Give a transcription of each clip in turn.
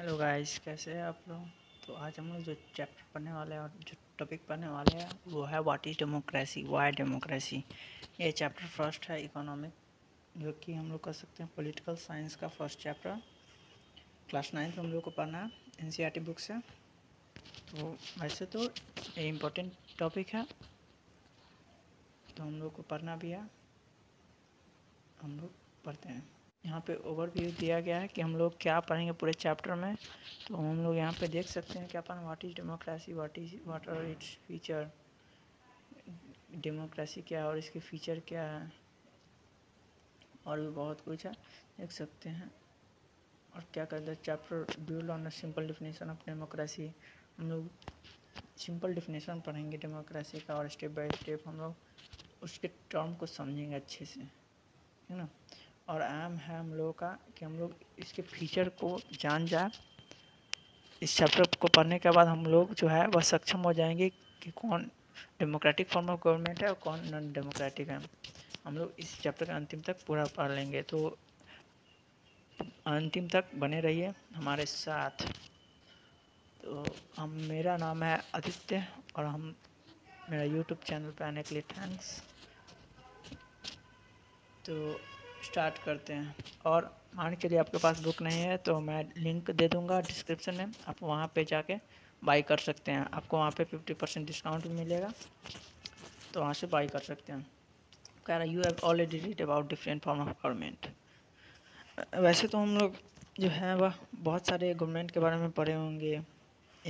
hello guys कैसे हैं आप लोग तो आज हम लोग जो चैप्टर पढ़ने वाले हैं और जो टॉपिक पढ़ने वाले हैं वो है what is democracy why democracy ये चैप्टर फर्स्ट है इकोनॉमिक जो कि हम लोग कर सकते हैं पॉलिटिकल साइंस का फर्स्ट चैप्टर क्लास नाइन्थ हम लोग को पढ़ना है N C R T book से तो वैसे तो ये इम्पोर्टेंट टॉपिक है तो हम लोग को पढ़ना भी है हम लोग पढ़ते हैं यहाँ पे ओवरव्यू दिया गया है कि हम लोग क्या पढ़ेंगे पूरे चैप्टर में तो हम लोग यहाँ पे देख सकते हैं क्या पढ़ें what is democracy what is what are its feature democracy क्या है और इसके फीचर क्या है और भी बहुत कुछ है देख सकते हैं और क्या कर हैं chapter build on simple definition of democracy हम लोग सिंपल डिफिनेशन पढ़ेंगे डेमोक्रेसी का और स्टेप बाय स्टेप हम लोग उसके टर्म को समझेंगे अच्छे से है ना और आम है हम लोगों का कि हम लोग इसके फीचर को जान जाए इस चैप्टर को पढ़ने के बाद हम लोग जो है वह सक्षम हो जाएंगे कि कौन डेमोक्रेटिक फॉर्म ऑफ गवर्नमेंट है और कौन नॉन डेमोक्रेटिक है हम लोग इस चैप्टर का अंतिम तक पूरा पढ़ लेंगे तो अंतिम तक बने रहिए हमारे साथ तो हम मेरा नाम है आदित्य और हम मेरा यूट्यूब चैनल पर आने के लिए थैंक्स तो स्टार्ट करते हैं और मान के लिए आपके पास बुक नहीं है तो मैं लिंक दे दूँगा डिस्क्रिप्शन में आप वहाँ पे जाके बाई कर सकते हैं आपको वहाँ पे फिफ्टी परसेंट डिस्काउंट भी मिलेगा तो वहाँ से बाई कर सकते हैं कह रहा you have already read about different form of government वैसे तो हम लोग जो है वह बहुत सारे गवर्नमेंट के बारे में पढ़े होंगे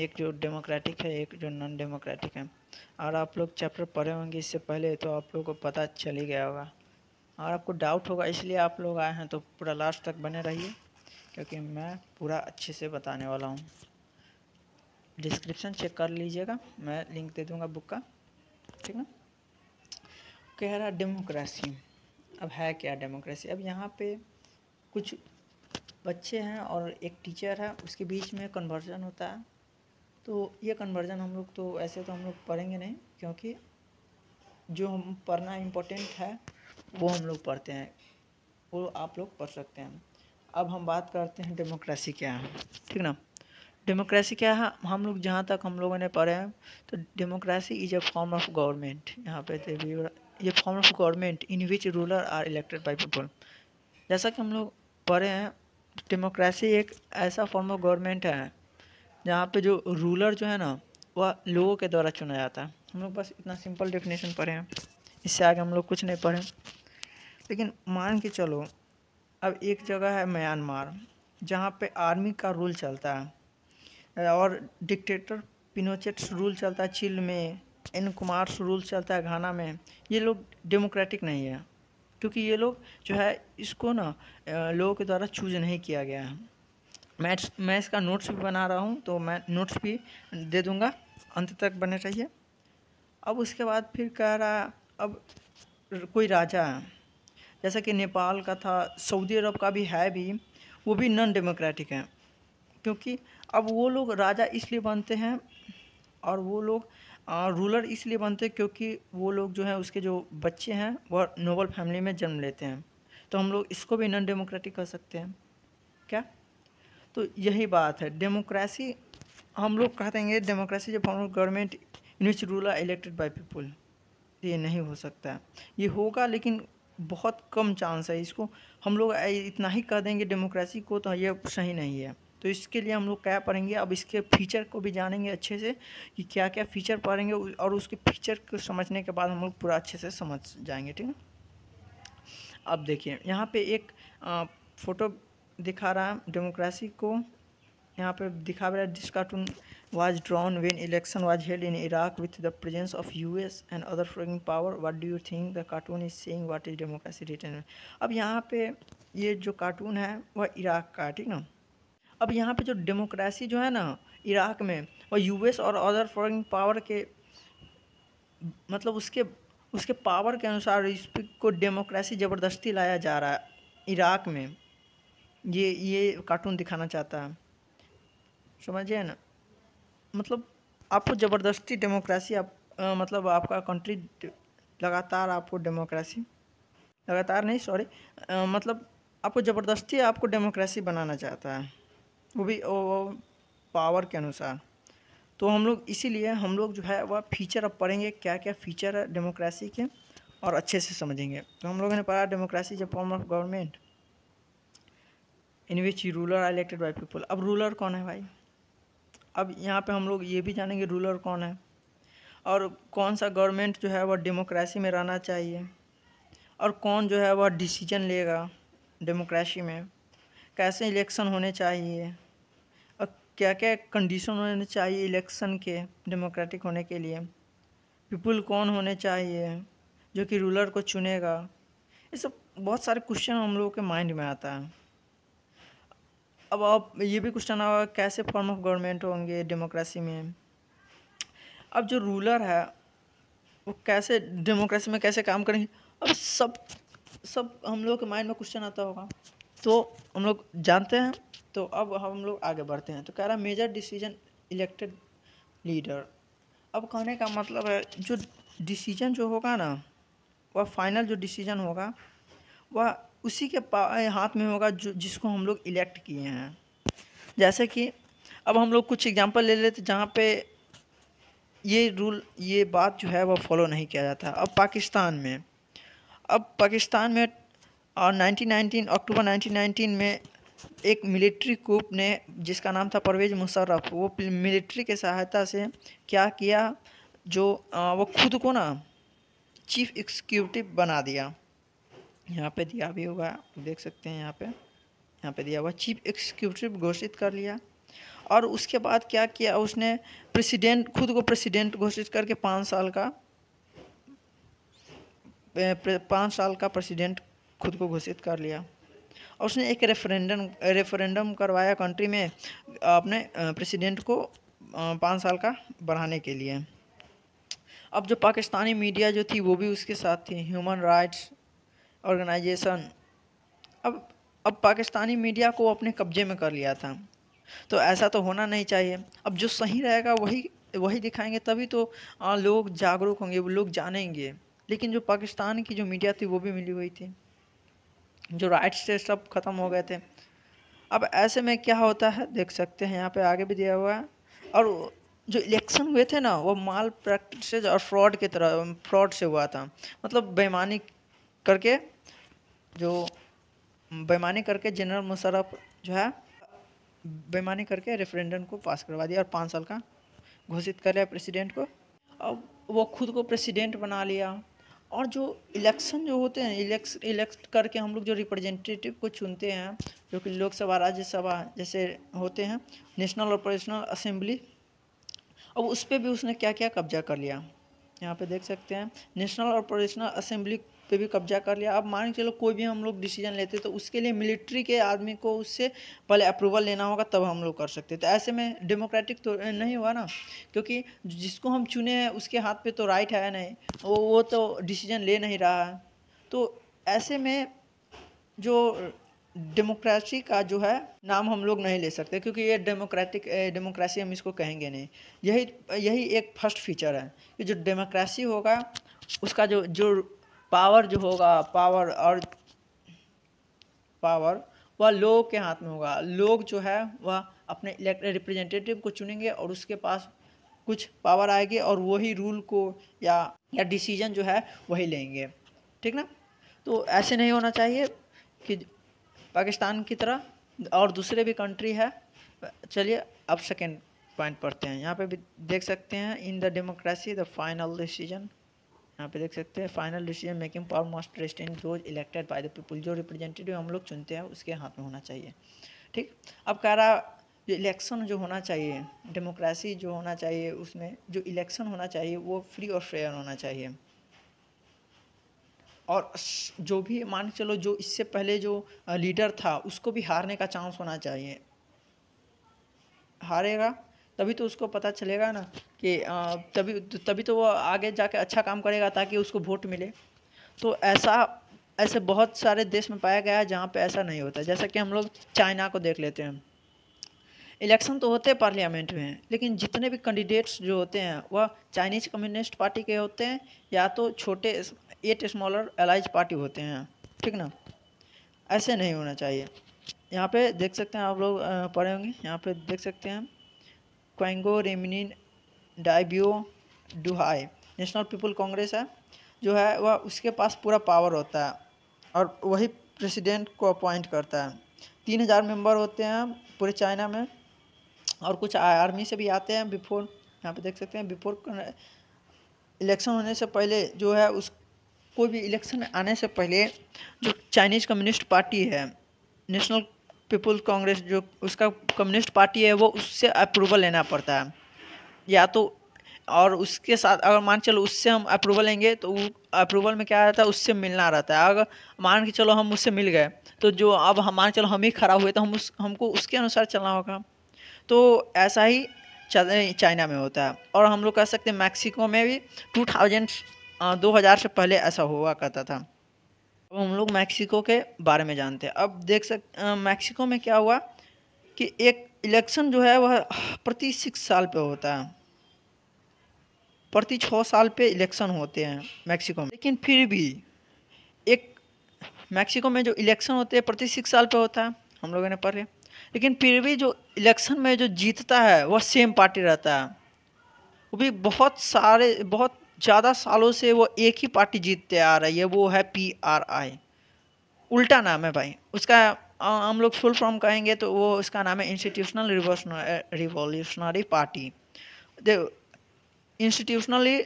एक जो डेमोक्रेटिक है एक जो नॉन डेमोक्रेटिक है और आप लोग चैप्टर पढ़े होंगे इससे पहले तो आप लोग को पता चल ही गया होगा और आपको डाउट होगा इसलिए आप लोग आए हैं तो पूरा लास्ट तक बने रहिए क्योंकि मैं पूरा अच्छे से बताने वाला हूँ डिस्क्रिप्शन चेक कर लीजिएगा मैं लिंक दे दूँगा बुक का ठीक है कह रहा डेमोक्रेसी अब है क्या डेमोक्रेसी अब यहाँ पे कुछ बच्चे हैं और एक टीचर है उसके बीच में कन्वर्जन होता है तो ये कन्वर्जन हम लोग तो ऐसे तो हम लोग पढ़ेंगे नहीं क्योंकि जो हम पढ़ना इम्पोर्टेंट है वो हम लोग पढ़ते हैं वो आप लोग पढ़ सकते हैं अब हम बात करते हैं डेमोक्रेसी क्या है ठीक ना डेमोक्रेसी क्या है हम लोग जहाँ तक हम लोगों ने पढ़े हैं तो democracy is a form of government यहाँ पे ये form of government in which ruler are elected by people जैसा कि हम लोग पढ़े हैं डेमोक्रेसी एक ऐसा फॉर्म ऑफ गवर्नमेंट है जहाँ पे जो रूलर जो है ना वह लोगों के द्वारा चुना जाता है हम लोग बस इतना सिंपल डेफिनेशन पढ़े हैं इससे आगे हम लोग कुछ नहीं पढ़े लेकिन मान के चलो अब एक जगह है म्यांमार जहाँ पे आर्मी का रूल चलता है और डिक्टेटर पिनोचेट्स रूल चलता है चिल में एन कुमार रूल चलता है घाना में ये लोग डेमोक्रेटिक नहीं है क्योंकि ये लोग जो है इसको ना लोगों के द्वारा चूज नहीं किया गया है मैं मैं इसका नोट्स भी बना रहा हूँ तो मैं नोट्स भी दे दूँगा अंत तक बने रहिए अब उसके बाद फिर कह रहा अब कोई राजा है जैसा कि नेपाल का था सऊदी अरब का भी है भी वो भी नॉन डेमोक्रेटिक हैं क्योंकि अब वो लोग राजा इसलिए बनते हैं और वो लोग रूलर इसलिए बनते हैं क्योंकि वो लोग जो है उसके जो बच्चे हैं वह नोबल फैमिली में जन्म लेते हैं तो हम लोग इसको भी नॉन डेमोक्रेटिक कह सकते हैं क्या तो यही बात है डेमोक्रेसी हम लोग कहते हैं डेमोक्रेसी जब हम लोग government in which ruler elected by people ये नहीं हो सकता ये होगा लेकिन बहुत कम चांस है इसको हम लोग इतना ही कह देंगे डेमोक्रेसी को तो ये सही नहीं है तो इसके लिए हम लोग क्या पढ़ेंगे अब इसके फीचर को भी जानेंगे अच्छे से कि क्या क्या फीचर पढ़ेंगे और उसके फीचर को समझने के बाद हम लोग पूरा अच्छे से समझ जाएंगे ठीक है अब देखिए यहाँ पे एक फ़ोटो दिखा रहा है डेमोक्रेसी को यहाँ पर दिखा रहा है this cartoon drawn when election was held in Iraq with the the of U S and other foreign power what do you think the cartoon is saying what is democracy return अब यहाँ पे ये जो cartoon है वह Iraq का ठीक ना अब यहाँ पे जो डेमोक्रेसी जो है ना इराक में वह एस और अदर फॉरिंग पावर के मतलब उसके उसके पावर के अनुसार इस को डेमोक्रेसी ज़बरदस्ती लाया जा रहा है इराक में ये ये कार्टून दिखाना चाहता है समझिए ना मतलब आपको ज़बरदस्ती डेमोक्रेसी आप आ, मतलब आपका कंट्री लगातार आपको डेमोक्रेसी लगातार नहीं सॉरी मतलब आपको ज़बरदस्ती आपको डेमोक्रेसी बनाना चाहता है वो भी ओ, ओ, पावर के अनुसार तो हम लोग इसीलिए हम लोग जो है वह फीचर अब पढ़ेंगे क्या क्या फीचर है डेमोक्रेसी के और अच्छे से समझेंगे तो हम लोगों ने पढ़ा democracy is form of government in which ruler are elected by people अब रूलर कौन है भाई अब यहाँ पे हम लोग ये भी जानेंगे रूलर कौन है और कौन सा गवर्नमेंट जो है वह डेमोक्रेसी में रहना चाहिए और कौन जो है वह डिसीजन लेगा डेमोक्रेसी में कैसे इलेक्शन होने चाहिए और क्या क्या कंडीशन होने चाहिए इलेक्शन के डेमोक्रेटिक होने के लिए पीपुल कौन होने चाहिए जो कि रूलर को चुनेगा ये सब बहुत सारे क्वेश्चन हम लोगों के माइंड में आता है अब आप ये भी क्वेश्चन आएगा कैसे फॉर्म ऑफ गवर्नमेंट होंगे डेमोक्रेसी में अब जो रूलर है वो कैसे डेमोक्रेसी में कैसे काम करेंगे अब सब सब हम लोग के माइंड में क्वेश्चन आता होगा तो हम लोग जानते हैं तो अब हम लोग आगे बढ़ते हैं तो कह रहा है मेजर डिसीजन इलेक्टेड लीडर अब कहने का मतलब है जो डिसीजन जो होगा ना वह फाइनल जो डिसीजन होगा वह उसी के हाथ में होगा जो जिसको हम लोग इलेक्ट किए हैं जैसे कि अब हम लोग कुछ एग्जांपल ले लेते जहाँ पे ये रूल ये बात जो है वह फॉलो नहीं किया जाता अब पाकिस्तान में अब पाकिस्तान में और 1919 अक्टूबर 1919 में एक मिलिट्री कूप ने जिसका नाम था परवेज मुशर्रफ वो मिलिट्री के सहायता से क्या किया जो वो खुद को ना चीफ एग्जीक्यूटिव बना दिया यहाँ पे दिया भी होगा देख सकते हैं यहाँ पे यहाँ पे दिया हुआ चीफ एग्जीक्यूटिव घोषित कर लिया और उसके बाद क्या किया उसने प्रेसिडेंट खुद को प्रेसिडेंट घोषित करके पाँच साल का पाँच साल का प्रेसिडेंट खुद को घोषित कर लिया और उसने एक रेफरेंडम रेफरेंडम करवाया कंट्री में अपने प्रेसिडेंट को पाँच साल का बढ़ाने के लिए अब जो पाकिस्तानी मीडिया जो थी वो भी उसके साथ थी ह्यूमन राइट्स ऑर्गेनाइजेशन अब अब पाकिस्तानी मीडिया को अपने कब्जे में कर लिया था तो ऐसा तो होना नहीं चाहिए अब जो सही रहेगा वही वही दिखाएंगे तभी तो आ, लोग जागरूक होंगे वो लोग जानेंगे लेकिन जो पाकिस्तान की जो मीडिया थी वो भी मिली हुई थी जो राइट्स थे सब ख़त्म हो गए थे अब ऐसे में क्या होता है देख सकते हैं यहाँ पे आगे भी दिया हुआ है और जो इलेक्शन हुए थे ना वो माल प्रैक्टिस और फ्रॉड के तरह फ्रॉड से हुआ था मतलब बेईमानी करके जो बेमानी करके जनरल मुशरफ जो है बेमानी करके रेफरेंडम को पास करवा दिया और पाँच साल का घोषित कर लिया प्रेसिडेंट को अब वो खुद को प्रेसिडेंट बना लिया और जो इलेक्शन जो होते हैं इलेक्स इलेक्ट करके हम लोग जो रिप्रेजेंटेटिव को चुनते हैं जो कि लोकसभा राज्यसभा जैसे होते हैं नेशनल और प्रोफेशनल असेंबली अब उस पर भी उसने क्या क्या कब्जा कर लिया यहाँ पे देख सकते हैं नेशनल और प्रोफेशनल असेंबली पे भी कब्जा कर लिया अब मान के चलो कोई भी हम लोग डिसीजन लेते तो उसके लिए मिलिट्री के आदमी को उससे पहले अप्रूवल लेना होगा तब हम लोग कर सकते तो ऐसे में डेमोक्रेटिक तो नहीं हुआ ना क्योंकि जिसको हम चुने हैं उसके हाथ पे तो राइट है नहीं वो वो तो डिसीजन ले नहीं रहा है तो ऐसे में जो डेमोक्रेसी का जो है नाम हम लोग नहीं ले सकते क्योंकि ये डेमोक्रेटिक डेमोक्रेसी हम इसको कहेंगे नहीं यही यही एक फर्स्ट फीचर है कि जो डेमोक्रेसी होगा उसका जो जो पावर जो होगा पावर और पावर वह लोग के हाथ में होगा लोग जो है वह अपने इलेक्टेड रिप्रेजेंटेटिव को चुनेंगे और उसके पास कुछ पावर आएगी और वही रूल को या या डिसीजन जो है वही लेंगे ठीक ना तो ऐसे नहीं होना चाहिए कि पाकिस्तान की तरह और दूसरे भी कंट्री है चलिए अब सेकेंड पॉइंट पढ़ते हैं यहाँ पे भी देख सकते हैं in the democracy the final decision यहाँ पे देख सकते हैं final decision making power most president जो इलेक्टेड बाय द पीपल जो रिप्रेजेंटेटिव हम लोग चुनते हैं उसके हाथ में होना चाहिए ठीक अब कह रहा जो इलेक्शन जो होना चाहिए डेमोक्रेसी जो होना चाहिए उसमें जो इलेक्शन होना चाहिए वो फ्री और फेयर होना चाहिए और जो भी मान के चलो जो इससे पहले जो लीडर था उसको भी हारने का चांस होना चाहिए हारेगा तभी तो उसको पता चलेगा ना कि तभी तभी तो वो आगे जाके अच्छा काम करेगा ताकि उसको वोट मिले तो ऐसा ऐसे बहुत सारे देश में पाया गया है जहाँ पर ऐसा नहीं होता जैसा कि हम लोग चाइना को देख लेते हैं इलेक्शन तो होते हैं पार्लियामेंट में लेकिन जितने भी कैंडिडेट्स जो होते हैं वह चाइनीज कम्युनिस्ट पार्टी के होते हैं या तो छोटे एट स्मॉलर एलाइज पार्टी होते हैं ठीक ना ऐसे नहीं होना चाहिए यहाँ पे देख सकते हैं आप लोग पढ़े होंगे यहाँ पे देख सकते हैं Quanguo Renmin Daibiao Dahui National People Congress है जो है वह उसके पास पूरा पावर होता है और वही प्रेसिडेंट को अपॉइंट करता है तीन हज़ार मेम्बर होते हैं पूरे चाइना में और कुछ आर्मी से भी आते हैं बिफोर यहाँ पे देख सकते हैं बिफोर इलेक्शन होने से पहले जो है उस कोई भी इलेक्शन आने से पहले जो चाइनीज़ कम्युनिस्ट पार्टी है नेशनल पीपुल कांग्रेस जो उसका कम्युनिस्ट पार्टी है वो उससे अप्रूवल लेना पड़ता है या तो और उसके साथ अगर मान चलो उससे हम अप्रूवल लेंगे तो अप्रूवल में क्या रहता है उससे मिलना रहता है अगर मान के चलो हम उससे मिल गए तो जो अब मान चलो हम ही खराब हुए तो हम उस हमको उसके अनुसार चलना होगा तो ऐसा ही चाइना में होता है और हम लोग कह सकते हैं मैक्सिको में भी टू थाउजेंड दो हज़ार से पहले ऐसा हुआ करता था अब हम लोग मैक्सिको के बारे में जानते हैं अब देख सक मैक्सिको में क्या हुआ कि एक इलेक्शन जो है वह प्रति सिक्स साल पे होता है प्रति छः साल पे इलेक्शन होते हैं मैक्सिको में लेकिन फिर भी एक मैक्सिको में जो इलेक्शन होते हैं प्रति सिक्स साल पे होता है हम लोगों ने पढ़े लेकिन फिर भी जो इलेक्शन में जो जीतता है वह सेम पार्टी रहता है वो भी बहुत सारे बहुत ज़्यादा सालों से वो एक ही पार्टी जीतते आ रही है वो है पी आर आई उल्टा नाम है भाई उसका हम लोग फुल फॉर्म कहेंगे तो वो उसका नाम है Institutional Revolutionary Party 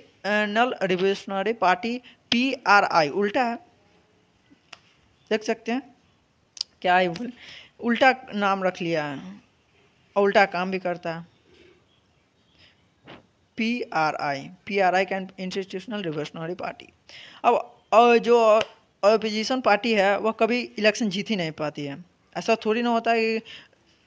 institutional Revolutionary Party P R I उल्टा है देख सकते हैं क्या है बोले उल्टा नाम रख लिया है उल्टा काम भी करता है P R I P R I can Institutional Revolutionary Party अब जो अपोजिशन पार्टी है वह कभी इलेक्शन जीत ही नहीं पाती है ऐसा थोड़ी ना होता है कि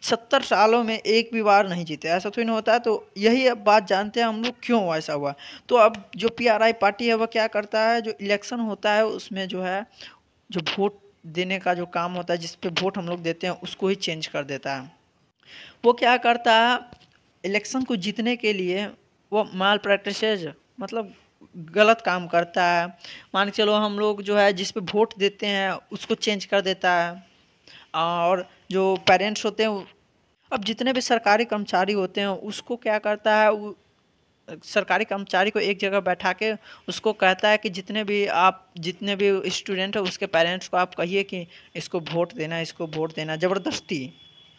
सत्तर सालों में एक भी बार नहीं जीते ऐसा थोड़ी ना होता है तो यही अब बात जानते हैं हम लोग क्यों ऐसा हुआ तो अब जो पीआरआई पार्टी है वह क्या करता है जो इलेक्शन होता है उसमें जो है जो वोट देने का जो काम होता है जिस पर वोट हम लोग देते हैं उसको ही चेंज कर देता है वो क्या करता है इलेक्शन को जीतने के लिए वो माल प्रैक्टिसेज मतलब गलत काम करता है मान के चलो हम लोग जो है जिस पे वोट देते हैं उसको चेंज कर देता है और जो पेरेंट्स होते हैं अब जितने भी सरकारी कर्मचारी होते हैं उसको क्या करता है वो सरकारी कर्मचारी को एक जगह बैठा के उसको कहता है कि जितने भी आप जितने भी स्टूडेंट हो उसके पेरेंट्स को आप कहिए कि इसको वोट देना इसको वोट देना ज़बरदस्ती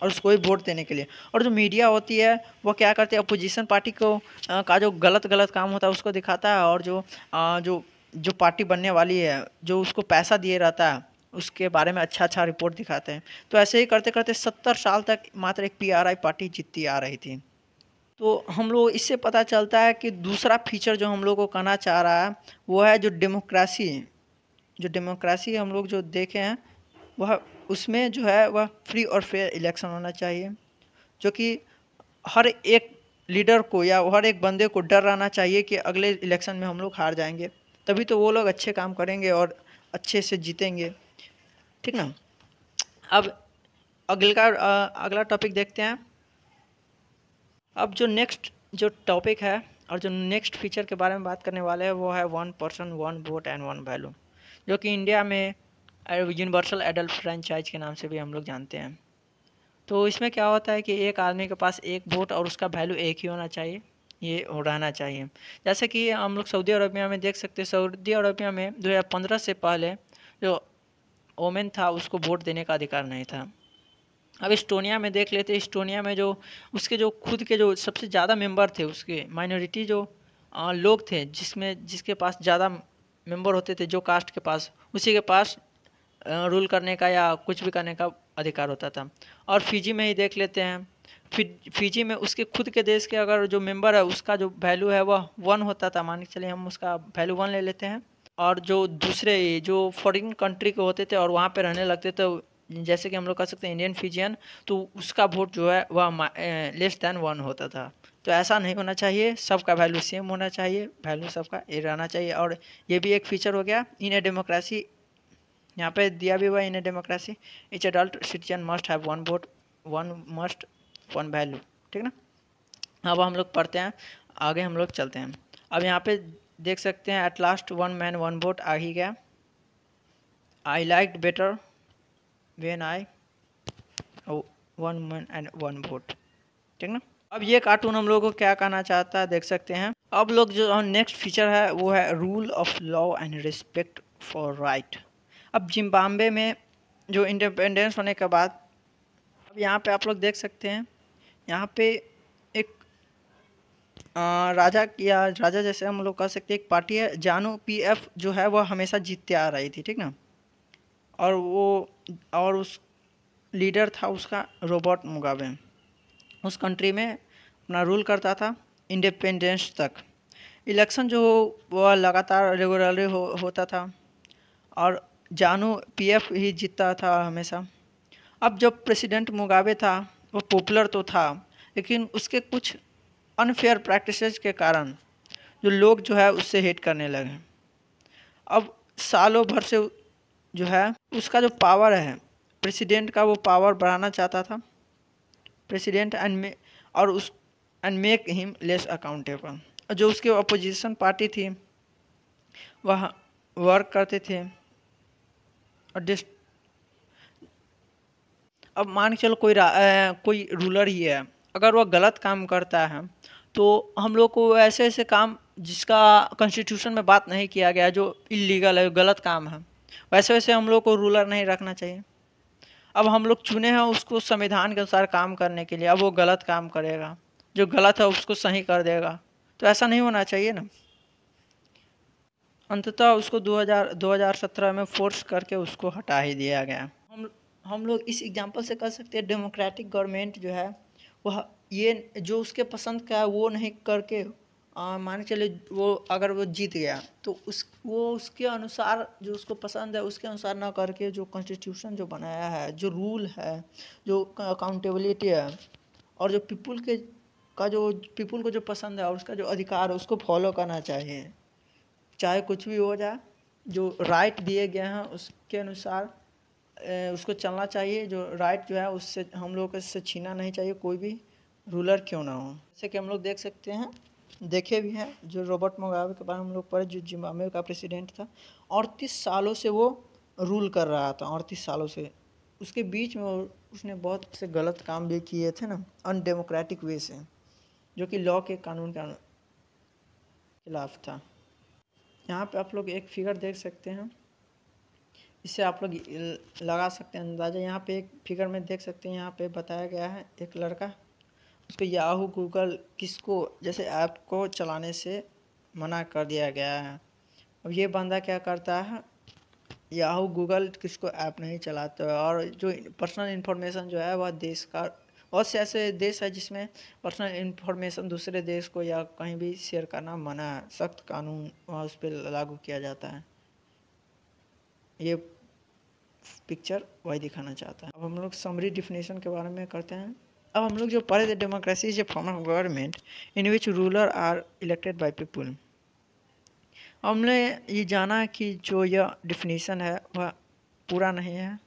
और उसको ही वोट देने के लिए और जो मीडिया होती है वो क्या करती है अपोजिशन पार्टी को आ, का जो गलत गलत काम होता है उसको दिखाता है और जो आ, जो जो पार्टी बनने वाली है जो उसको पैसा दिए रहता है उसके बारे में अच्छा अच्छा रिपोर्ट दिखाते हैं तो ऐसे ही करते करते सत्तर साल तक मात्र एक पीआरआई पार्टी जीतती आ रही थी तो हम लोग इससे पता चलता है कि दूसरा फीचर जो हम लोग को कहना चाह रहा है वो है जो डेमोक्रेसी जो डेमोक्रेसी हम लोग जो देखे हैं वह उसमें जो है वह फ्री और फेयर इलेक्शन होना चाहिए जो कि हर एक लीडर को या हर एक बंदे को डर रहना चाहिए कि अगले इलेक्शन में हम लोग हार जाएंगे तभी तो वो लोग अच्छे काम करेंगे और अच्छे से जीतेंगे ठीक ना अब अगले का अगला टॉपिक देखते हैं अब जो नेक्स्ट जो टॉपिक है और जो नेक्स्ट फीचर के बारे में बात करने वाले हैं वो है one person one vote and one value जो कि इंडिया में यूनिवर्सल एडल्ट फ्रेंचाइज के नाम से भी हम लोग जानते हैं तो इसमें क्या होता है कि एक आदमी के पास एक वोट और उसका वैल्यू एक ही होना चाहिए ये हो रहना चाहिए जैसे कि हम लोग सऊदी अरबिया में देख सकते हैं सऊदी अरबिया में 2015 से पहले जो ओमेन था उसको वोट देने का अधिकार नहीं था अब इस्टोनिया में देख लेते इस्टोनिया में जो उसके जो खुद के जो सबसे ज़्यादा मेम्बर थे उसके माइनॉरिटी जो लोग थे जिसमें जिसके पास ज़्यादा मेंबर होते थे जो कास्ट के पास उसी के पास रूल करने का या कुछ भी करने का अधिकार होता था और फिजी में ही देख लेते हैं फिजी में उसके खुद के देश के अगर जो मेंबर है उसका जो वैल्यू है वह वन होता था मान के चलिए हम उसका वैल्यू वन ले लेते हैं और जो दूसरे जो फॉरेन कंट्री के होते थे और वहाँ पर रहने लगते थे जैसे कि हम लोग कह सकते हैं इंडियन फिजियन तो उसका वोट जो है वह लेस दैन वन होता था तो ऐसा नहीं होना चाहिए सबका वैल्यू सेम होना चाहिए वैल्यू सबका ये रहना चाहिए और ये भी एक फीचर हो गया इन ए डेमोक्रेसी यहाँ पे दिया भी हुआ in a democracy each adult citizen must have one vote one must one value ठीक ना अब हम लोग पढ़ते हैं आगे हम लोग चलते हैं अब यहाँ पे देख सकते हैं at last one man one vote आ ही गया I like better when I one man and one vote ठीक ना अब ये कार्टून हम लोगों को क्या कहना चाहता है देख सकते हैं अब लोग जो नेक्स्ट फीचर है वो है rule of law and respect for right अब जिम्बाब्वे में जो इंडिपेंडेंस होने के बाद अब यहाँ पे आप लोग देख सकते हैं यहाँ पे एक आ, राजा या राजा जैसे हम लोग कह सकते हैं एक पार्टी है जानो पीएफ जो है वह हमेशा जीतते आ रही थी ठीक ना और वो और उस लीडर था उसका रोबोट मुगाबे उस कंट्री में अपना रूल करता था इंडिपेंडेंस तक इलेक्शन जो वह लगातार रेगुलरली हो, होता था और जानू पीएफ ही जीतता था हमेशा अब जब प्रेसिडेंट मुगाबे था वो पॉपुलर तो था लेकिन उसके कुछ अनफेयर प्रैक्टिसेस के कारण जो लोग जो है उससे हेट करने लगे अब सालों भर से जो है उसका जो पावर है प्रेसिडेंट का वो पावर बढ़ाना चाहता था प्रेसिडेंट एंड और उस and make him less accountable जो उसके अपोजिशन पार्टी थी वह वर्क करते थे और डिस अब मान के चलो कोई आ, कोई रूलर ही है अगर वह गलत काम करता है तो हम लोग को ऐसे ऐसे काम जिसका कॉन्स्टिट्यूशन में बात नहीं किया गया जो इलीगल है गलत काम है वैसे वैसे हम लोग को रूलर नहीं रखना चाहिए अब हम लोग चुने हैं उसको संविधान के अनुसार काम करने के लिए अब वो गलत काम करेगा जो गलत है उसको सही कर देगा तो ऐसा नहीं होना चाहिए ना अंततः उसको 2000 2017 में फोर्स करके उसको हटा ही दिया गया हम हम लोग इस एग्जाम्पल से कह सकते हैं डेमोक्रेटिक गवर्नमेंट जो है वह ये जो उसके पसंद का है वो नहीं करके मान चले वो अगर वो जीत गया तो उस वो उसके अनुसार जो उसको पसंद है उसके अनुसार ना करके जो कॉन्स्टिट्यूशन जो बनाया है जो रूल है जो अकाउंटेबिलिटी है और जो पीपुल के का जो पीपुल को जो पसंद है और उसका जो अधिकार है उसको फॉलो करना चाहिए चाहे कुछ भी हो जाए जो राइट दिए गए हैं उसके अनुसार उसको चलना चाहिए जो राइट जो है उससे हम लोग इससे छीना नहीं चाहिए कोई भी रूलर क्यों ना हो जैसे कि हम लोग देख सकते हैं देखे भी हैं जो रॉबर्ट मोगावे के बारे में हम लोग पढ़े जो जिम्बाब्वे का प्रेसिडेंट था अड़तीस सालों से वो रूल कर रहा था अड़तीस सालों से उसके बीच में उसने बहुत से गलत काम भी किए थे ना अनडेमोक्रेटिक वे से जो कि लॉ के कानून के खिलाफ था यहाँ पे आप लोग एक फिगर देख सकते हैं इसे आप लोग लगा सकते हैं अंदाज़ा यहाँ पे एक फिगर में देख सकते हैं यहाँ पे बताया गया है एक लड़का उसको याहू गूगल किसको जैसे ऐप को चलाने से मना कर दिया गया है अब ये बंदा क्या करता है याहू गूगल किसको ऐप नहीं चलाता है और जो पर्सनल इन्फॉर्मेशन जो है वह देश का बहुत से ऐसे देश है जिसमें पर्सनल इन्फॉर्मेशन दूसरे देश को या कहीं भी शेयर करना मना है सख्त कानून वहाँ उस पर लागू किया जाता है ये पिक्चर वही दिखाना चाहता है अब हम लोग समरी डिफिनेशन के बारे में करते हैं अब हम लोग जो पढ़े थे democracy is a form of government in which ruler are elected by people हमने ये जाना कि जो यह डिफिनेशन है वह पूरा नहीं है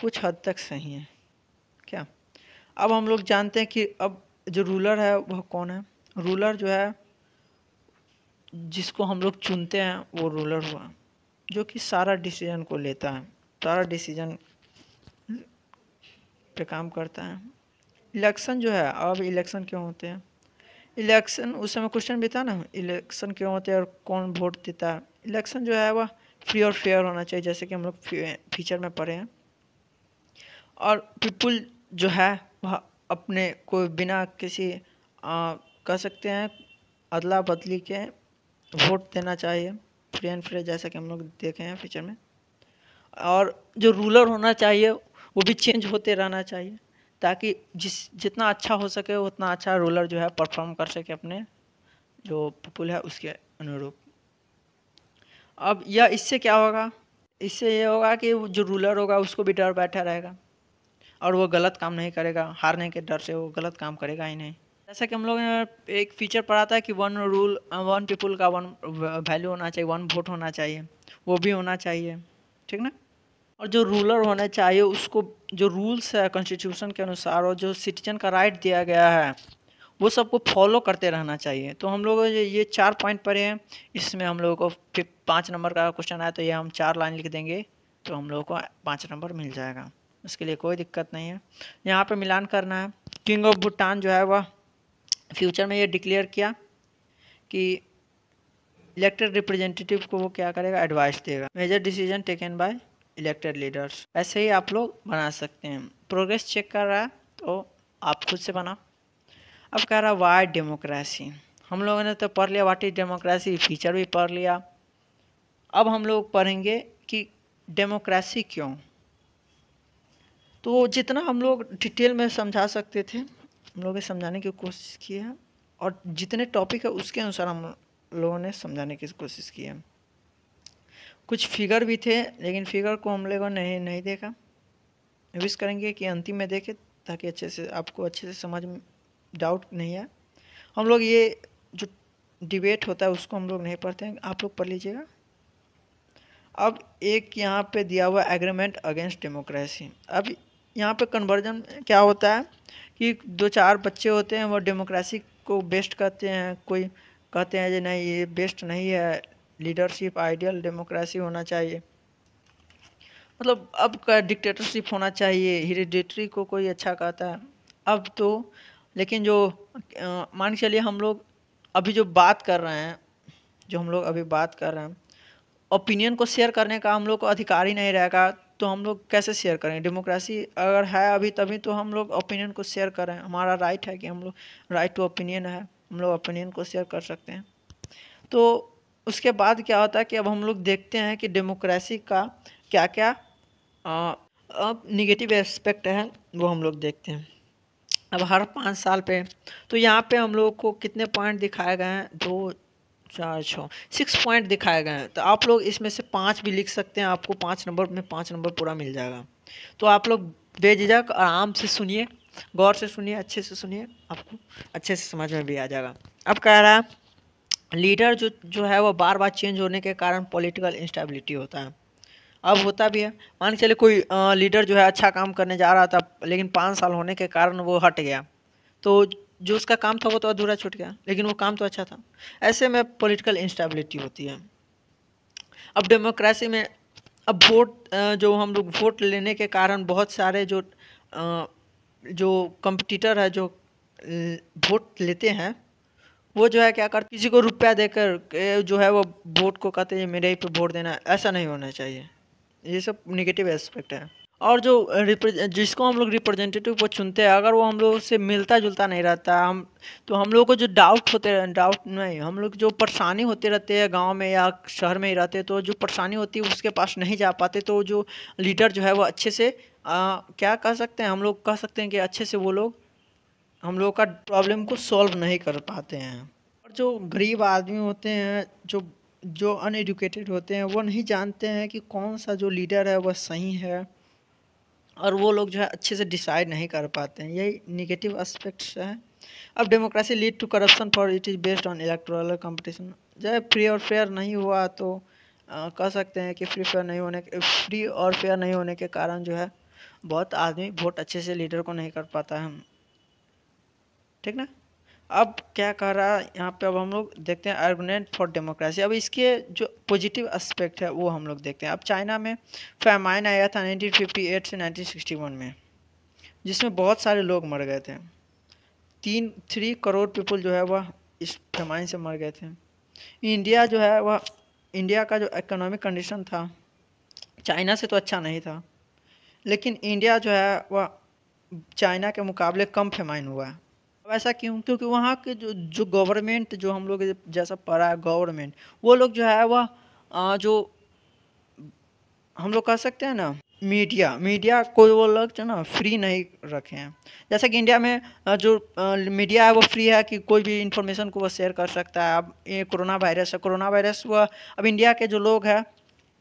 कुछ हद तक सही है अब हम लोग जानते हैं कि अब जो रूलर है वह कौन है रूलर जो है जिसको हम लोग चुनते हैं वो रूलर हुआ जो कि सारा डिसीजन को लेता है सारा डिसीजन पे काम करता है इलेक्शन जो है अब इलेक्शन क्यों होते हैं इलेक्शन उस समय क्वेश्चन भी था ना इलेक्शन क्यों होते हैं और कौन वोट देता है इलेक्शन जो है वह फ्री और फेयर होना चाहिए जैसे कि हम लोग फीचर में पढ़े हैं और पीपुल जो है अपने को बिना किसी कह सकते हैं अदला बदली के वोट देना चाहिए फ्री एंड फ्री जैसा कि हम लोग देखे हैं फ्यूचर में और जो रूलर होना चाहिए वो भी चेंज होते रहना चाहिए ताकि जिस जितना अच्छा हो सके उतना अच्छा रूलर जो है परफॉर्म कर सके अपने जो पॉपुल है उसके अनुरूप अब यह इससे क्या होगा इससे ये होगा कि जो रूलर होगा उसको भी डर बैठा रहेगा और वो गलत काम नहीं करेगा हारने के डर से वो गलत काम करेगा ही नहीं जैसा कि हम लोग एक फीचर पढ़ा था कि वन रूल वन पीपल का वन वैल्यू होना चाहिए वन वोट होना चाहिए वो भी होना चाहिए ठीक ना और जो रूलर होना चाहिए उसको जो रूल्स है कॉन्स्टिट्यूशन के अनुसार और जो सिटीजन का राइट दिया गया है वो सबको फॉलो करते रहना चाहिए तो हम लोग ये चार पॉइंट पढ़े हैं इसमें हम लोगों को फिर पाँच नंबर का क्वेश्चन आया तो ये हम चार लाइन लिख देंगे तो हम लोगों को पाँच नंबर मिल जाएगा उसके लिए कोई दिक्कत नहीं है यहाँ पर मिलान करना है किंग ऑफ भूटान जो है वह फ्यूचर में ये डिक्लेयर किया कि इलेक्टेड रिप्रेजेंटेटिव को वो क्या करेगा एडवाइस देगा major decision taken by elected leaders ऐसे ही आप लोग बना सकते हैं प्रोग्रेस चेक कर रहा है तो आप खुद से बना अब कह रहा वाई डेमोक्रेसी हम लोगों ने तो पढ़ लिया वाट इज डेमोक्रेसी फीचर भी पढ़ लिया अब हम लोग पढ़ेंगे कि डेमोक्रेसी क्यों तो जितना हम लोग डिटेल में समझा सकते थे हम लोगों ने समझाने की कोशिश की है और जितने टॉपिक है उसके अनुसार हम लोगों ने समझाने की कोशिश की है कुछ फिगर भी थे लेकिन फिगर को हम लोगों ने नहीं, नहीं देखा विश करेंगे कि अंतिम में देखें ताकि अच्छे से आपको अच्छे से समझ में डाउट नहीं है हम लोग ये जो डिबेट होता है उसको हम लोग नहीं पढ़ते हैं आप लोग पढ़ लीजिएगा अब एक यहाँ पे दिया हुआ एग्रीमेंट अगेंस्ट डेमोक्रेसी अब यहाँ पे कन्वर्जन क्या होता है कि दो चार बच्चे होते हैं वो डेमोक्रेसी को बेस्ट कहते हैं कोई कहते हैं जी नहीं ये बेस्ट नहीं है लीडरशिप आइडियल डेमोक्रेसी होना चाहिए मतलब अब का डिक्टेटरशिप होना चाहिए हेरिडेटरी को कोई अच्छा कहता है अब तो लेकिन जो मान के चलिए हम लोग अभी जो बात कर रहे हैं जो हम लोग अभी बात कर रहे हैं ओपिनियन को शेयर करने का हम लोग को अधिकार ही नहीं रहेगा तो हम लोग कैसे शेयर करेंगे डेमोक्रेसी अगर है अभी तभी तो हम लोग ओपिनियन को शेयर करें हमारा राइट है कि हम लोग राइट टू ओपिनियन है हम लोग ओपिनियन को शेयर कर सकते हैं तो उसके बाद क्या होता है कि अब हम लोग देखते हैं कि डेमोक्रेसी का क्या क्या अब निगेटिव एस्पेक्ट है वो हम लोग देखते हैं अब हर पाँच साल पे तो यहाँ पे हम लोग को कितने पॉइंट दिखाए गए हैं दो चार छः सिक्स पॉइंट दिखाए गए हैं तो आप लोग इसमें से पाँच भी लिख सकते हैं आपको पाँच नंबर में पाँच नंबर पूरा मिल जाएगा तो आप लोग बेझिझक आराम से सुनिए गौर से सुनिए अच्छे से सुनिए आपको अच्छे से समझ में भी आ जाएगा अब कह रहा है लीडर जो जो है वो बार बार चेंज होने के कारण पॉलिटिकल इंस्टेबिलिटी होता है अब होता भी है मान के चले कोई लीडर जो है अच्छा काम करने जा रहा था लेकिन पाँच साल होने के कारण वो हट गया तो जो उसका काम था वो तो अधूरा छूट गया लेकिन वो काम तो अच्छा था ऐसे में पॉलिटिकल इंस्टेबिलिटी होती है अब डेमोक्रेसी में अब वोट जो हम लोग वोट लेने के कारण बहुत सारे जो जो कंपटीटर है जो वोट लेते हैं वो जो है क्या कर किसी को रुपया देकर जो है वो वोट को कहते हैं मेरे ही पे वोट देना ऐसा नहीं होना चाहिए ये सब निगेटिव एस्पेक्ट है और जो जिसको हम लोग रिप्रेजेंटेटिव को चुनते हैं अगर वो हम लोग से मिलता जुलता नहीं रहता हम तो हम लोग को जो डाउट होते डाउट नहीं हम लोग जो परेशानी होते रहते हैं गांव में या शहर में ही रहते हैं तो जो परेशानी होती है उसके पास नहीं जा पाते तो जो लीडर जो है वो अच्छे से आ, क्या कह सकते हैं हम लोग कह सकते हैं कि अच्छे से वो लोग हम लोग का प्रॉब्लम को सॉल्व नहीं कर पाते हैं और जो गरीब आदमी होते हैं जो जो अनएजुकेटेड होते हैं वो नहीं जानते हैं कि कौन सा जो लीडर है वह सही है और वो लोग जो है अच्छे से डिसाइड नहीं कर पाते हैं यही निगेटिव एस्पेक्ट्स है अब democracy lead to corruption for it is based on electoral competition जब फ्री और फेयर नहीं हुआ तो आ, कह सकते हैं कि फ्री फेयर नहीं होने फ्री और फेयर नहीं होने के कारण जो है बहुत आदमी वोट अच्छे से लीडर को नहीं कर पाता है ठीक ना अब क्या कह रहा है यहाँ पे अब हम लोग देखते हैं आर्गूमेंट फॉर डेमोक्रेसी अब इसके जो पॉजिटिव एस्पेक्ट है वो हम लोग देखते हैं अब चाइना में फैमाइन आया था 1958 से 1961 में जिसमें बहुत सारे लोग मर गए थे तीन थ्री करोड़ पीपल जो है वह इस फैमाइन से मर गए थे इंडिया जो है वह इंडिया का जो इकोनॉमिक कंडीशन था चाइना से तो अच्छा नहीं था लेकिन इंडिया जो है वह चाइना के मुकाबले कम फेमाइन हुआ है तो ऐसा क्यों क्योंकि वहाँ के जो जो गवर्नमेंट जो हम लोग जैसा पढ़ा है गवर्नमेंट वो लोग जो है वह जो हम लोग कह सकते हैं ना मीडिया मीडिया को वो लोग जो ना फ्री नहीं रखे हैं जैसे कि इंडिया में जो मीडिया है वो फ्री है कि कोई भी इंफॉर्मेशन को वो शेयर कर सकता है अब ये कोरोना वायरस है कोरोना वायरस वह अब इंडिया के जो लोग हैं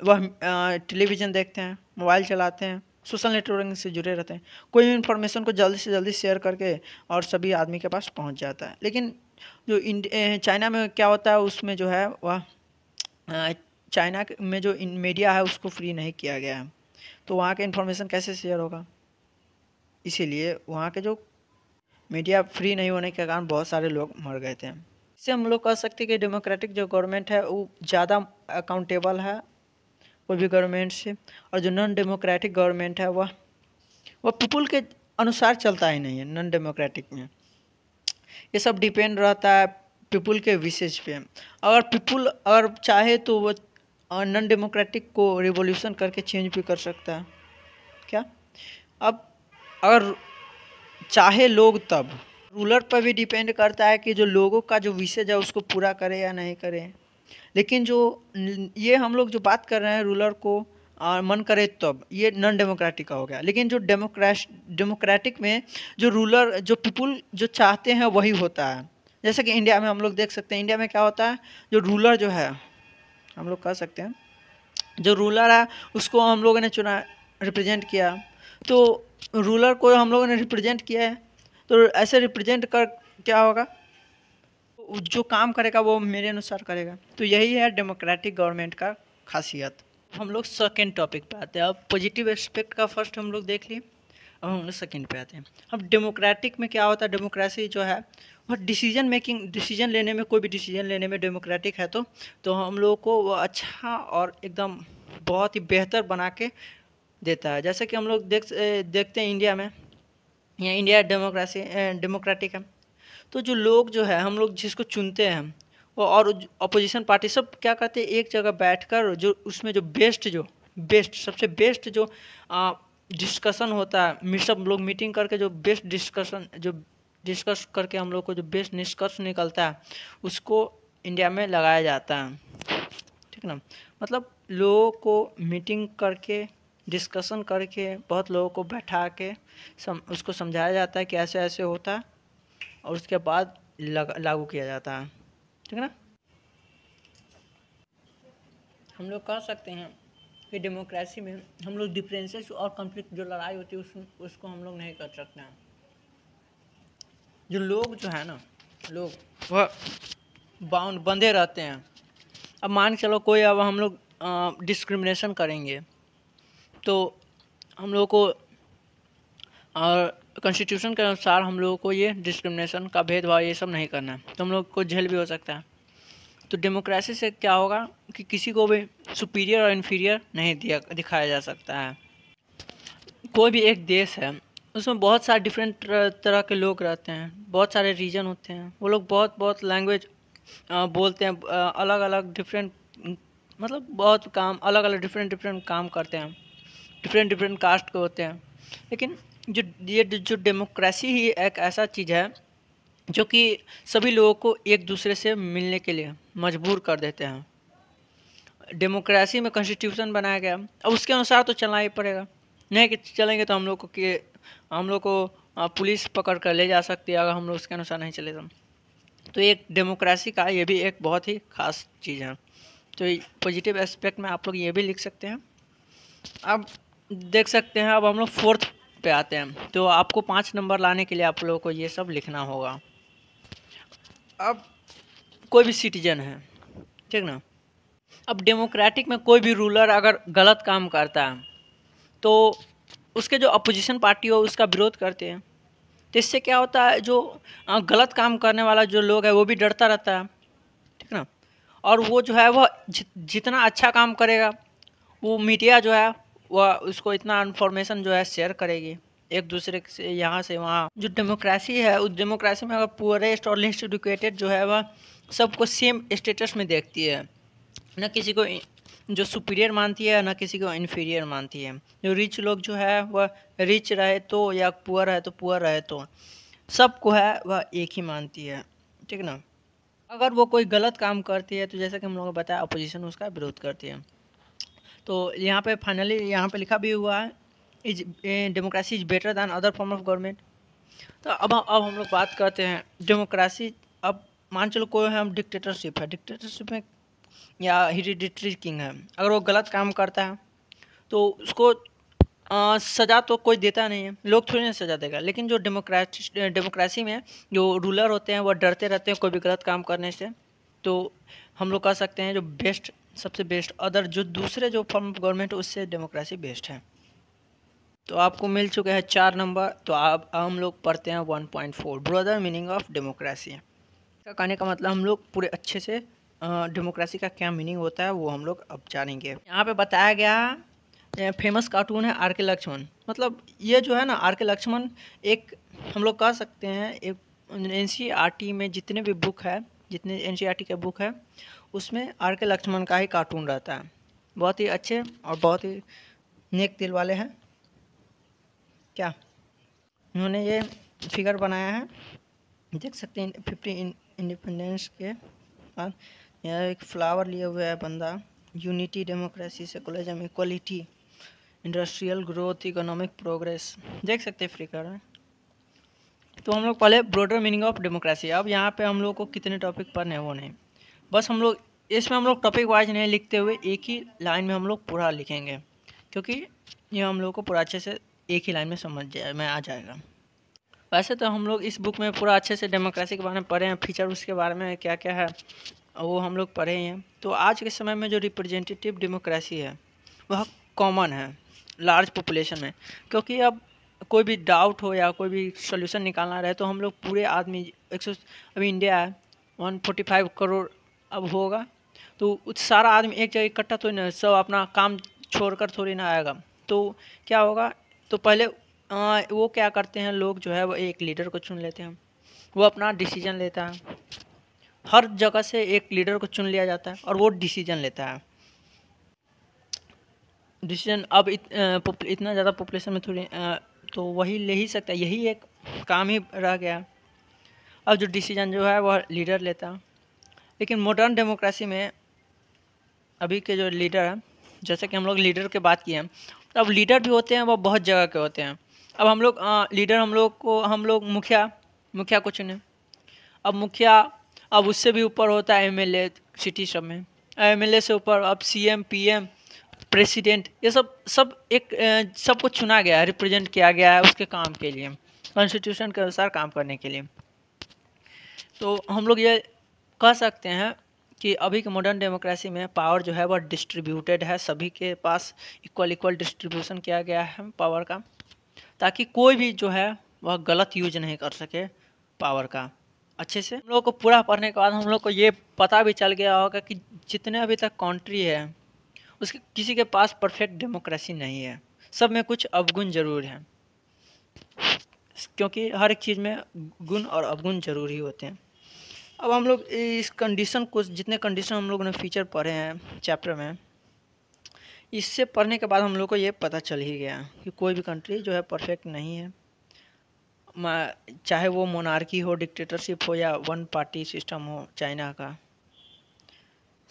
वह टेलीविज़न देखते हैं मोबाइल चलाते हैं सोशल नेटवर्किंग से जुड़े रहते हैं कोई भी इंफॉर्मेशन को जल्दी से जल्दी शेयर करके और सभी आदमी के पास पहुंच जाता है लेकिन जो चाइना में क्या होता है उसमें जो है वह चाइना में जो मीडिया है उसको फ्री नहीं किया गया है तो वहाँ के इन्फॉर्मेशन कैसे शेयर होगा इसीलिए वहाँ के जो मीडिया फ्री नहीं होने के कारण बहुत सारे लोग मर गए थे इससे हम लोग कह सकते हैं कि डेमोक्रेटिक जो गवर्नमेंट है वो ज़्यादा अकाउंटेबल है कोई भी गवर्नमेंट से और जो नॉन डेमोक्रेटिक गवर्नमेंट है वह वह पीपुल के अनुसार चलता ही नहीं है नॉन डेमोक्रेटिक में ये सब डिपेंड रहता है पीपुल के विशेष पे अगर पीपुल अगर चाहे तो वह नॉन डेमोक्रेटिक को रिवोल्यूशन करके चेंज भी कर सकता है क्या अब अगर चाहे लोग तब रूलर पर भी डिपेंड करता है कि जो लोगों का जो विशेष है उसको पूरा करे या नहीं करें लेकिन जो ये हम लोग जो बात कर रहे हैं रूलर को और मन करे तब ये नॉन डेमोक्रेटिक का हो गया लेकिन जो डेमोक्रेश डेमोक्रेटिक में जो रूलर जो पीपुल जो चाहते हैं वही होता है जैसे कि इंडिया में हम लोग देख सकते हैं इंडिया में क्या होता है जो रूलर जो है हम लोग कह सकते हैं जो रूलर है उसको हम लोगों ने चुना रिप्रेजेंट किया तो रूलर को हम लोगों ने रिप्रेजेंट किया है तो ऐसे रिप्रेजेंट कर क्या होगा जो काम करेगा वो मेरे अनुसार करेगा तो यही है डेमोक्रेटिक गवर्नमेंट का खासियत हम लोग सेकेंड टॉपिक पे आते हैं अब पॉजिटिव एस्पेक्ट का फर्स्ट हम लोग देख लिए अब हम लोग सेकेंड पे आते हैं अब डेमोक्रेटिक में क्या होता है डेमोक्रेसी जो है वह डिसीजन मेकिंग डिसीजन लेने में कोई भी डिसीजन लेने में डेमोक्रेटिक है तो तो हम लोग को वह अच्छा और एकदम बहुत ही बेहतर बना के देता है जैसे कि हम लोग देख देखते हैं इंडिया में यहाँ इंडिया डेमोक्रेसी डेमोक्रेटिक है तो जो लोग जो है हम लोग जिसको चुनते हैं वो और अपोजिशन पार्टी सब क्या कहते हैं एक जगह बैठकर जो उसमें जो बेस्ट जो बेस्ट सबसे बेस्ट जो डिस्कशन होता है सब लोग मीटिंग करके जो बेस्ट डिस्कशन जो डिस्कस करके हम लोग को जो बेस्ट निष्कर्ष निकलता है उसको इंडिया में लगाया जाता है ठीक ना मतलब लोगों को मीटिंग करके डिस्कशन करके बहुत लोगों को बैठा के सम उसको समझाया जाता है कि ऐसे ऐसे होता है और उसके बाद लागू किया जाता है ठीक है ना हम लोग कह सकते हैं कि डेमोक्रेसी में हम लोग डिफ्रेंसेस और कॉन्फ्लिक्ट जो लड़ाई होती है उस, उसको हम लोग नहीं कर सकते हैं जो लोग जो है ना लोग वह बाउंड बंधे रहते हैं अब मान चलो कोई अब हम लोग डिस्क्रिमिनेशन करेंगे तो हम लोग को और तो कॉन्स्टिट्यूशन के अनुसार हम लोगों को ये डिस्क्रिमिनेशन का भेदभाव ये सब नहीं करना है तो हम लोग को जेल भी हो सकता है तो डेमोक्रेसी से क्या होगा कि किसी को भी सुपीरियर और इन्फीरियर नहीं दिया दिखाया जा सकता है कोई भी एक देश है उसमें बहुत सारे डिफरेंट तरह के लोग रहते हैं बहुत सारे रीजन होते हैं वो लोग बहुत बहुत लैंग्वेज बोलते हैं अलग अलग डिफरेंट मतलब बहुत काम अलग अलग डिफरेंट डिफरेंट काम करते हैं डिफरेंट डिफरेंट कास्ट के होते हैं लेकिन जो ये जो डेमोक्रेसी ही एक ऐसा चीज़ है जो कि सभी लोगों को एक दूसरे से मिलने के लिए मजबूर कर देते हैं डेमोक्रेसी में कॉन्स्टिट्यूशन बनाया गया अब उसके अनुसार तो चलना ही पड़ेगा नहीं कि चलेंगे तो हम लोग को कि हम लोग को पुलिस पकड़ कर ले जा सकती है अगर हम लोग उसके अनुसार नहीं चले तो तो एक डेमोक्रेसी का ये भी एक बहुत ही खास चीज़ है तो पॉजिटिव एस्पेक्ट में आप लोग ये भी लिख सकते हैं अब देख सकते हैं अब हम लोग फोर्थ पे आते हैं तो आपको पाँच नंबर लाने के लिए आप लोगों को ये सब लिखना होगा अब कोई भी सिटीजन है ठीक ना अब डेमोक्रेटिक में कोई भी रूलर अगर गलत काम करता है तो उसके जो अपोजिशन पार्टी हो उसका विरोध करते हैं तो इससे क्या होता है जो गलत काम करने वाला जो लोग है वो भी डरता रहता है ठीक ना और वो जो है वह जितना अच्छा काम करेगा वो मीडिया जो है वह उसको इतना इन्फॉर्मेशन जो है शेयर करेगी एक दूसरे से यहाँ से वहाँ जो डेमोक्रेसी है उस डेमोक्रेसी में अगर पुअरेस्ट और लिस्ट एडुकेटेड जो है वह सबको सेम स्टेटस में देखती है न किसी को जो सुपीरियर मानती है ना किसी को इन्फीरियर मानती है जो रिच लोग जो है वह रिच रहे तो या पुअर रहे तो पुअर रहे तो सबको है वह एक ही मानती है ठीक ना अगर वो कोई गलत काम करती है तो जैसा कि हम लोगों को बताया अपोजिशन उसका विरोध करती है तो यहाँ पे फाइनली यहाँ पे लिखा भी हुआ है is democracy is better than other form of government तो अब अब हम लोग बात करते हैं डेमोक्रेसी अब मान चलो कोई है हम डिक्टेटरशिप है डिक्टेटरशिप में या हिडिडिटरी किंग है अगर वो गलत काम करता है तो उसको आ, सज़ा तो कोई देता नहीं है लोग थोड़ी ना सज़ा देगा लेकिन जो डेमोक्रेसी डेमोक्रेसी में जो रूलर होते हैं वो डरते रहते हैं कोई भी गलत काम करने से तो हम लोग कह सकते हैं जो बेस्ट सबसे बेस्ट अदर जो दूसरे जो फॉर्म ऑफ गवर्नमेंट उससे डेमोक्रेसी बेस्ट है तो आपको मिल चुके हैं चार नंबर तो आप हम लोग पढ़ते हैं one point four broader meaning of democracy का कहने का मतलब हम लोग पूरे अच्छे से डेमोक्रेसी का क्या मीनिंग होता है वो हम लोग अब जानेंगे यहाँ पे बताया गया फेमस कार्टून है आर के लक्ष्मण मतलब ये जो है ना आर के लक्ष्मण एक हम लोग कह सकते हैं एक एन e में जितने भी बुक है जितने एन e के बुक है उसमें आर के लक्ष्मण का ही कार्टून रहता है बहुत ही अच्छे और बहुत ही नेक दिल वाले हैं क्या उन्होंने ये फिगर बनाया है देख सकते हैं फिफ्टी इंडिपेंडेंस के बाद यहाँ एक फ्लावर लिए हुए है बंदा unity democracy secularism equality industrial growth economic progress देख सकते हैं फिगर में तो हम लोग पहले ब्रॉडर मीनिंग ऑफ डेमोक्रेसी अब यहाँ पे हम लोग को कितने टॉपिक पढ़ने हैं वो नहीं बस हम लोग इसमें हम लोग टॉपिक वाइज नहीं लिखते हुए एक ही लाइन में हम लोग पूरा लिखेंगे क्योंकि ये हम लोग को पूरा अच्छे से एक ही लाइन में समझ जाए में आ जाएगा वैसे तो हम लोग इस बुक में पूरा अच्छे से डेमोक्रेसी के बारे में पढ़े हैं फीचर उसके बारे में क्या क्या है वो हम लोग पढ़े हैं तो आज के समय में जो रिप्रेजेंटेटिव डेमोक्रेसी है वह कॉमन है लार्ज पॉपुलेशन में क्योंकि अब कोई भी डाउट हो या कोई भी सोल्यूशन निकालना रहे तो हम लोग पूरे आदमी एक अभी इंडिया है वन फोर्टी फाइव करोड़ अब होगा तो सारा आदमी एक जगह इकट्ठा तो ना सब अपना काम छोड़कर थोड़ी ना आएगा तो क्या होगा तो पहले आ, वो क्या करते हैं लोग जो है वो एक लीडर को चुन लेते हैं वो अपना डिसीजन लेता है हर जगह से एक लीडर को चुन लिया जाता है और वो डिसीजन लेता है डिसीजन अब इत, इतना ज़्यादा पॉपुलेशन में थोड़ी आ, तो वही ले ही सकता है यही एक काम ही रह गया अब जो डिसीजन जो है वह लीडर लेता है लेकिन मॉडर्न डेमोक्रेसी में अभी के जो लीडर हैं जैसे कि हम लोग लीडर की बात किए हैं अब लीडर भी होते हैं वो बहुत जगह के होते हैं अब हम लोग लीडर हम लोग को हम लोग मुखिया मुखिया को चुने अब मुखिया अब उससे भी ऊपर होता है एमएलए सिटी सब में एमएलए से ऊपर अब सीएम पीएम प्रेसिडेंट ये सब सब एक सब कुछ चुना गया है रिप्रेजेंट किया गया है उसके काम के लिए कॉन्स्टिट्यूशन के अनुसार काम करने के लिए तो हम लोग ये कह सकते हैं कि अभी के मॉडर्न डेमोक्रेसी में पावर जो है वह डिस्ट्रीब्यूटेड है सभी के पास इक्वल इक्वल डिस्ट्रीब्यूशन किया गया है पावर का ताकि कोई भी जो है वह गलत यूज नहीं कर सके पावर का अच्छे से हम लोग को पूरा पढ़ने के बाद हम लोग को ये पता भी चल गया होगा कि जितने अभी तक कंट्री है उसके किसी के पास परफेक्ट डेमोक्रेसी नहीं है सब में कुछ अवगुण ज़रूर है क्योंकि हर एक चीज़ में गुण और अवगुण ज़रूरी होते हैं अब हम लोग इस कंडीशन को जितने कंडीशन हम लोगों ने फीचर पढ़े हैं चैप्टर में इससे पढ़ने के बाद हम लोग को ये पता चल ही गया कि कोई भी कंट्री जो है परफेक्ट नहीं है चाहे वो मोनार्की हो डिक्टेटरशिप हो या वन पार्टी सिस्टम हो चाइना का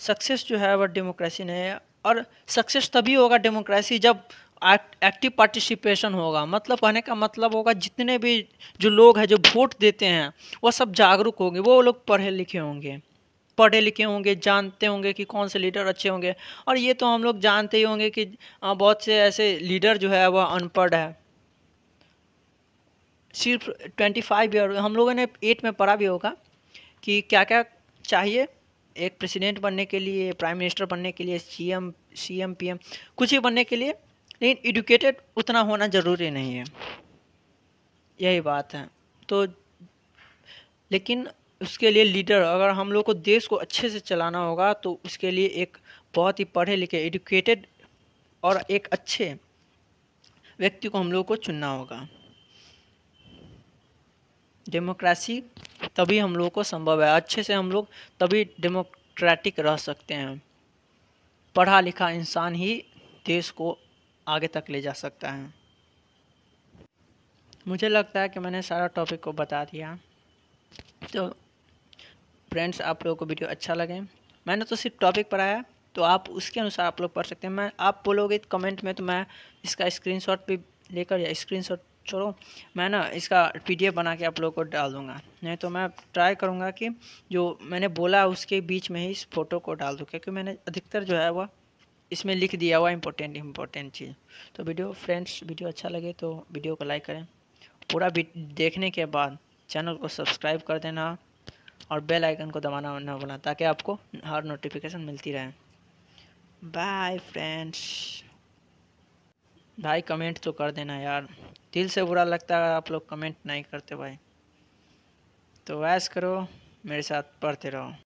सक्सेस जो है वह डेमोक्रेसी नहीं है और सक्सेस तभी होगा डेमोक्रेसी जब एक्टिव पार्टिसिपेशन होगा मतलब कहने का मतलब होगा जितने भी जो लोग हैं जो वोट देते हैं वह सब जागरूक होंगे वो लोग पढ़े लिखे होंगे पढ़े लिखे होंगे जानते होंगे कि कौन से लीडर अच्छे होंगे और ये तो हम लोग जानते ही होंगे कि बहुत से ऐसे लीडर जो है वह अनपढ़ है सिर्फ ट्वेंटी फाइव ईयर हम लोगों ने एट में पढ़ा भी होगा कि क्या क्या चाहिए एक प्रेसिडेंट बनने के लिए प्राइम मिनिस्टर बनने के लिए सीएम सीएम पीएम कुछ ही बनने के लिए लेकिन एडुकेटेड उतना होना ज़रूरी नहीं है यही बात है तो लेकिन उसके लिए लीडर अगर हम लोग को देश को अच्छे से चलाना होगा तो उसके लिए एक बहुत ही पढ़े लिखे एडुकेटेड और एक अच्छे व्यक्ति को हम लोग को चुनना होगा डेमोक्रेसी तभी हम लोग को संभव है अच्छे से हम लोग तभी डेमोक्रेटिक रह सकते हैं पढ़ा लिखा इंसान ही देश को आगे तक ले जा सकता है मुझे लगता है कि मैंने सारा टॉपिक को बता दिया तो फ्रेंड्स आप लोगों को वीडियो अच्छा लगे मैंने तो सिर्फ टॉपिक पढ़ाया तो आप उसके अनुसार आप लोग पढ़ सकते हैं मैं आप बोलोगे कमेंट में तो मैं इसका स्क्रीनशॉट भी लेकर या स्क्रीनशॉट छोड़ो मैं ना इसका पीडीएफ बना के आप लोगों को डाल दूँगा नहीं तो मैं ट्राई करूँगा कि जो मैंने बोला उसके बीच में ही इस फोटो को डाल दूँ क्योंकि मैंने अधिकतर जो है वह इसमें लिख दिया हुआ इम्पोर्टेंट इम्पोर्टेंट चीज़ तो वीडियो फ्रेंड्स वीडियो अच्छा लगे तो वीडियो को लाइक करें पूरा देखने के बाद चैनल को सब्सक्राइब कर देना और बेल आइकन को दबाना न भूलना ताकि आपको हर नोटिफिकेशन मिलती रहे बाय फ्रेंड्स भाई कमेंट तो कर देना यार दिल से बुरा लगता है आप लोग कमेंट नहीं करते भाई तो वैस करो मेरे साथ पढ़ते रहो